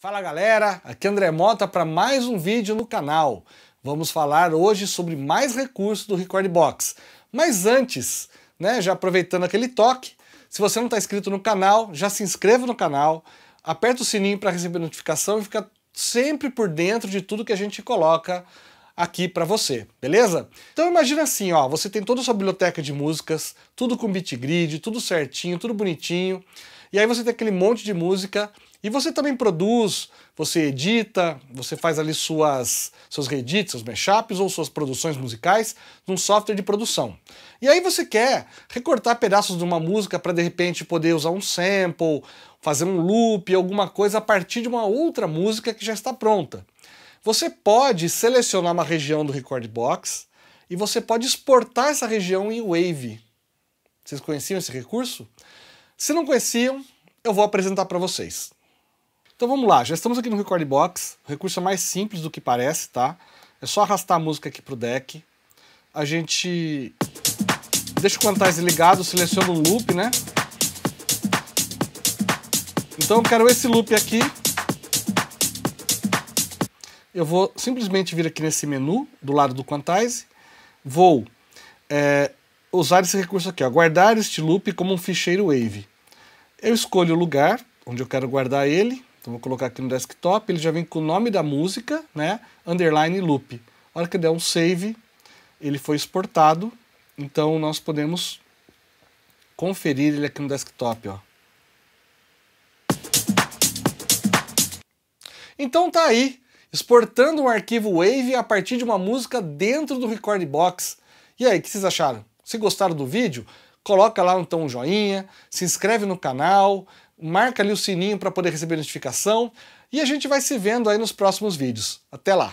Fala galera, aqui é André Mota para mais um vídeo no canal. Vamos falar hoje sobre mais recursos do Record Box. Mas antes, né, já aproveitando aquele toque, se você não está inscrito no canal, já se inscreva no canal, aperta o sininho para receber notificação e fica sempre por dentro de tudo que a gente coloca aqui para você, beleza? Então imagina assim, ó, você tem toda a sua biblioteca de músicas, tudo com bitgrid, tudo certinho, tudo bonitinho, e aí você tem aquele monte de música e você também produz, você edita, você faz ali suas, seus reedits, seus mashups ou suas produções musicais num software de produção. E aí você quer recortar pedaços de uma música para de repente poder usar um sample, fazer um loop, alguma coisa a partir de uma outra música que já está pronta. Você pode selecionar uma região do record box e você pode exportar essa região em Wave. Vocês conheciam esse recurso? Se não conheciam, eu vou apresentar para vocês. Então vamos lá, já estamos aqui no Record Box, o recurso é mais simples do que parece, tá? É só arrastar a música aqui pro deck. A gente deixa o quantize ligado, seleciona um loop, né? Então eu quero esse loop aqui. Eu vou simplesmente vir aqui nesse menu do lado do quantize, vou é, usar esse recurso aqui, ó, guardar este loop como um ficheiro Wave. Eu escolho o lugar onde eu quero guardar ele, então vou colocar aqui no desktop, ele já vem com o nome da música, né? Underline loop. A hora que der um save, ele foi exportado, então nós podemos conferir ele aqui no desktop, ó. Então tá aí, exportando um arquivo Wave a partir de uma música dentro do Record Box. E aí, o que vocês acharam? Se gostaram do vídeo, coloca lá então um joinha, se inscreve no canal, marca ali o sininho para poder receber notificação e a gente vai se vendo aí nos próximos vídeos. Até lá!